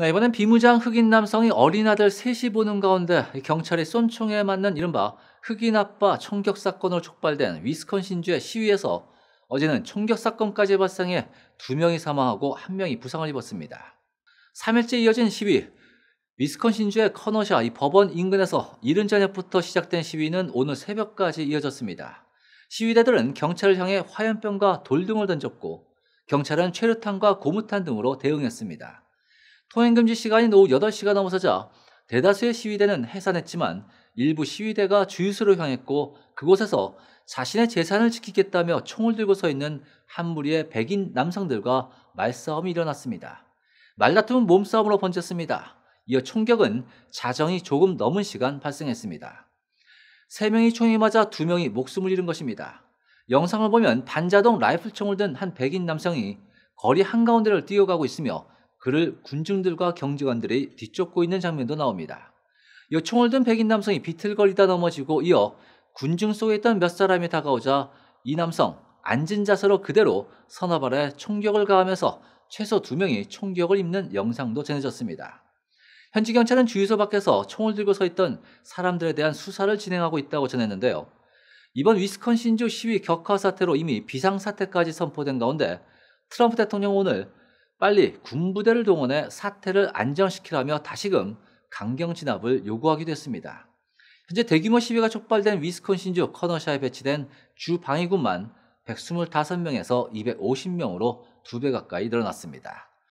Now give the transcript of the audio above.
네, 이번엔 비무장 흑인 남성이 어린아들 셋이 보는 가운데 경찰이 쏜 총에 맞는 이른바 흑인 아빠 총격 사건으로 촉발된 위스콘신주의 시위에서 어제는 총격 사건까지 발생해 두 명이 사망하고 한 명이 부상을 입었습니다. 3일째 이어진 시위. 위스콘신주의 커너샤 이 법원 인근에서 이른 저녁부터 시작된 시위는 오늘 새벽까지 이어졌습니다. 시위대들은 경찰을 향해 화염병과 돌 등을 던졌고 경찰은 최루탄과 고무탄 등으로 대응했습니다. 통행금지 시간인 오후 8시가 넘어서자 대다수의 시위대는 해산했지만 일부 시위대가 주유소를 향했고 그곳에서 자신의 재산을 지키겠다며 총을 들고 서 있는 한 무리의 백인 남성들과 말싸움이 일어났습니다. 말다툼은 몸싸움으로 번졌습니다. 이어 총격은 자정이 조금 넘은 시간 발생했습니다. 3명이 총이 맞아 2명이 목숨을 잃은 것입니다. 영상을 보면 반자동 라이플총을 든 한 백인 남성이 거리 한가운데를 뛰어가고 있으며 그를 군중들과 경제관들이 뒤쫓고 있는 장면도 나옵니다. 이 총을 든 백인 남성이 비틀거리다 넘어지고 이어 군중 속에 있던 몇 사람이 다가오자 이 남성 앉은 자세로 그대로 선너 발에 총격을 가하면서 최소 두 명이 총격을 입는 영상도 전해졌습니다. 현지 경찰은 주유소 밖에서 총을 들고 서 있던 사람들에 대한 수사를 진행하고 있다고 전했는데요. 이번 위스콘신주 시위 격화 사태로 이미 비상 사태까지 선포된 가운데 트럼프 대통령 오늘 빨리 군부대를 동원해 사태를 안정시키라며 다시금 강경 진압을 요구하기도 했습니다. 현재 대규모 시위가 촉발된 위스콘신주 커너샤에 배치된 주 방위군만 125명에서 250명으로 두 배 가까이 늘어났습니다.